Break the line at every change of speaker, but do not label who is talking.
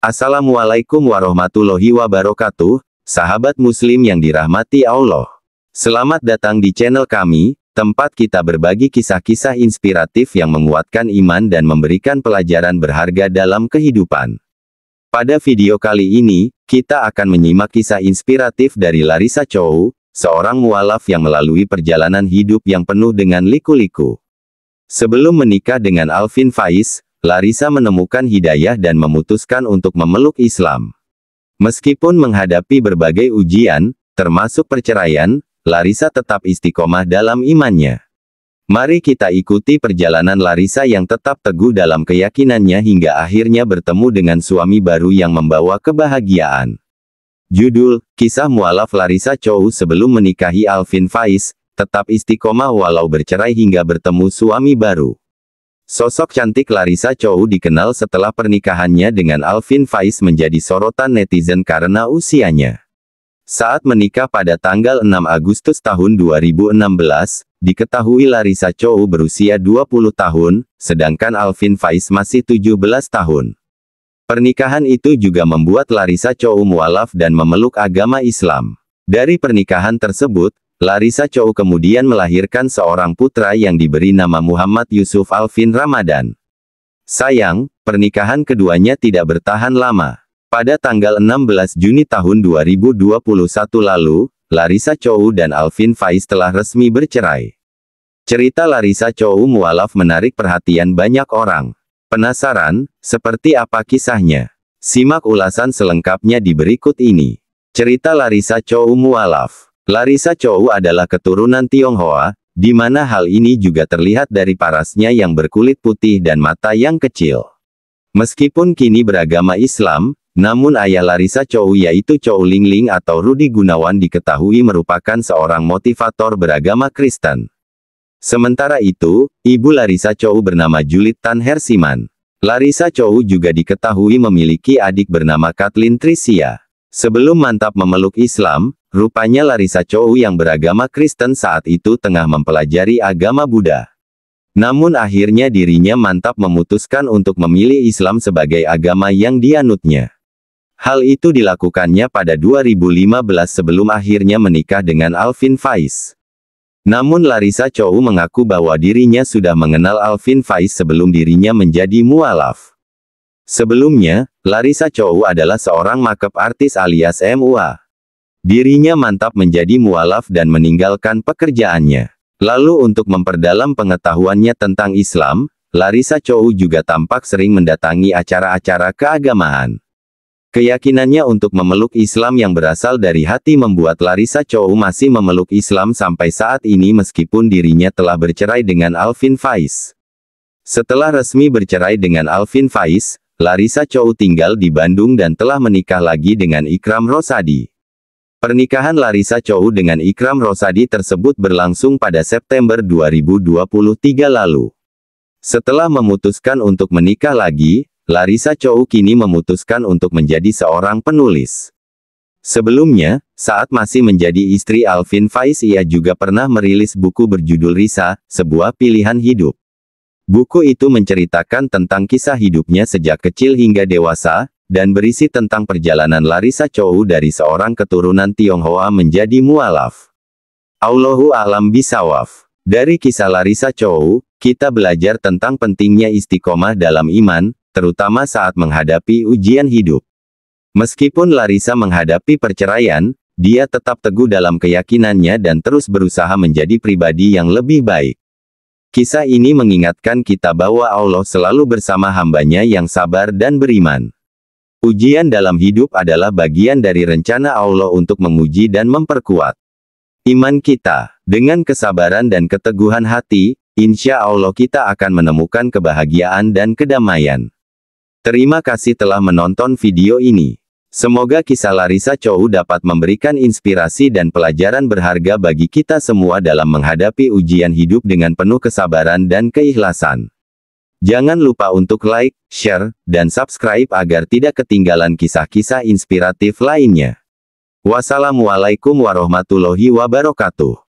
Assalamualaikum warahmatullahi wabarakatuh, sahabat muslim yang dirahmati Allah. Selamat datang di channel kami, tempat kita berbagi kisah-kisah inspiratif yang menguatkan iman dan memberikan pelajaran berharga dalam kehidupan. Pada video kali ini, kita akan menyimak kisah inspiratif dari Larissa Chow, seorang mualaf yang melalui perjalanan hidup yang penuh dengan liku-liku. Sebelum menikah dengan Alvin Faiz, Larissa menemukan hidayah dan memutuskan untuk memeluk Islam. Meskipun menghadapi berbagai ujian, termasuk perceraian, Larissa tetap istiqomah dalam imannya. Mari kita ikuti perjalanan Larissa yang tetap teguh dalam keyakinannya hingga akhirnya bertemu dengan suami baru yang membawa kebahagiaan. Judul, Kisah Mualaf Larissa Chow sebelum menikahi Alvin Faiz, tetap istiqomah walau bercerai hingga bertemu suami baru. Sosok cantik Larissa Chou dikenal setelah pernikahannya dengan Alvin Faiz menjadi sorotan netizen karena usianya. Saat menikah pada tanggal 6 Agustus tahun 2016, diketahui Larissa Chou berusia 20 tahun, sedangkan Alvin Faiz masih 17 tahun. Pernikahan itu juga membuat Larissa Chou mualaf dan memeluk agama Islam. Dari pernikahan tersebut, Larissa Chow kemudian melahirkan seorang putra yang diberi nama Muhammad Yusuf Alvin Ramadan. Sayang, pernikahan keduanya tidak bertahan lama. Pada tanggal 16 Juni tahun 2021 lalu, Larissa Chow dan Alvin Faiz telah resmi bercerai. Cerita Larissa Chow mualaf menarik perhatian banyak orang. Penasaran, seperti apa kisahnya? Simak ulasan selengkapnya di berikut ini. Cerita Larissa Chow mualaf. Larissa Chou adalah keturunan Tionghoa, di mana hal ini juga terlihat dari parasnya yang berkulit putih dan mata yang kecil. Meskipun kini beragama Islam, namun ayah Larissa Chou yaitu Chou Lingling atau Rudi Gunawan diketahui merupakan seorang motivator beragama Kristen. Sementara itu, ibu Larissa Chou bernama Julit Tan Hersiman. Larissa Chou juga diketahui memiliki adik bernama Kathleen Tricia. Sebelum mantap memeluk Islam, Rupanya Larissa Chou yang beragama Kristen saat itu tengah mempelajari agama Buddha. Namun akhirnya dirinya mantap memutuskan untuk memilih Islam sebagai agama yang dianutnya. Hal itu dilakukannya pada 2015 sebelum akhirnya menikah dengan Alvin Faiz. Namun Larissa Chou mengaku bahwa dirinya sudah mengenal Alvin Faiz sebelum dirinya menjadi mualaf. Sebelumnya, Larissa Chou adalah seorang makeup artis alias MUA. Dirinya mantap menjadi mualaf dan meninggalkan pekerjaannya. Lalu untuk memperdalam pengetahuannya tentang Islam, Larissa Chou juga tampak sering mendatangi acara-acara keagamaan. Keyakinannya untuk memeluk Islam yang berasal dari hati membuat Larissa Chou masih memeluk Islam sampai saat ini meskipun dirinya telah bercerai dengan Alvin Faiz. Setelah resmi bercerai dengan Alvin Faiz, Larissa Chou tinggal di Bandung dan telah menikah lagi dengan Ikram Rosadi. Pernikahan Larissa Chou dengan Ikram Rosadi tersebut berlangsung pada September 2023 lalu. Setelah memutuskan untuk menikah lagi, Larissa Chou kini memutuskan untuk menjadi seorang penulis. Sebelumnya, saat masih menjadi istri Alvin Faiz ia juga pernah merilis buku berjudul Risa, Sebuah Pilihan Hidup. Buku itu menceritakan tentang kisah hidupnya sejak kecil hingga dewasa, dan berisi tentang perjalanan Larissa Chou dari seorang keturunan Tionghoa menjadi mualaf. Allahu alam bisawaf. Dari kisah Larissa Chou, kita belajar tentang pentingnya istiqomah dalam iman, terutama saat menghadapi ujian hidup. Meskipun Larissa menghadapi perceraian, dia tetap teguh dalam keyakinannya dan terus berusaha menjadi pribadi yang lebih baik. Kisah ini mengingatkan kita bahwa Allah selalu bersama hambanya yang sabar dan beriman. Ujian dalam hidup adalah bagian dari rencana Allah untuk menguji dan memperkuat iman kita. Dengan kesabaran dan keteguhan hati, insya Allah kita akan menemukan kebahagiaan dan kedamaian. Terima kasih telah menonton video ini. Semoga kisah Larissa Chou dapat memberikan inspirasi dan pelajaran berharga bagi kita semua dalam menghadapi ujian hidup dengan penuh kesabaran dan keikhlasan. Jangan lupa untuk like, share, dan subscribe agar tidak ketinggalan kisah-kisah inspiratif lainnya. Wassalamualaikum warahmatullahi wabarakatuh.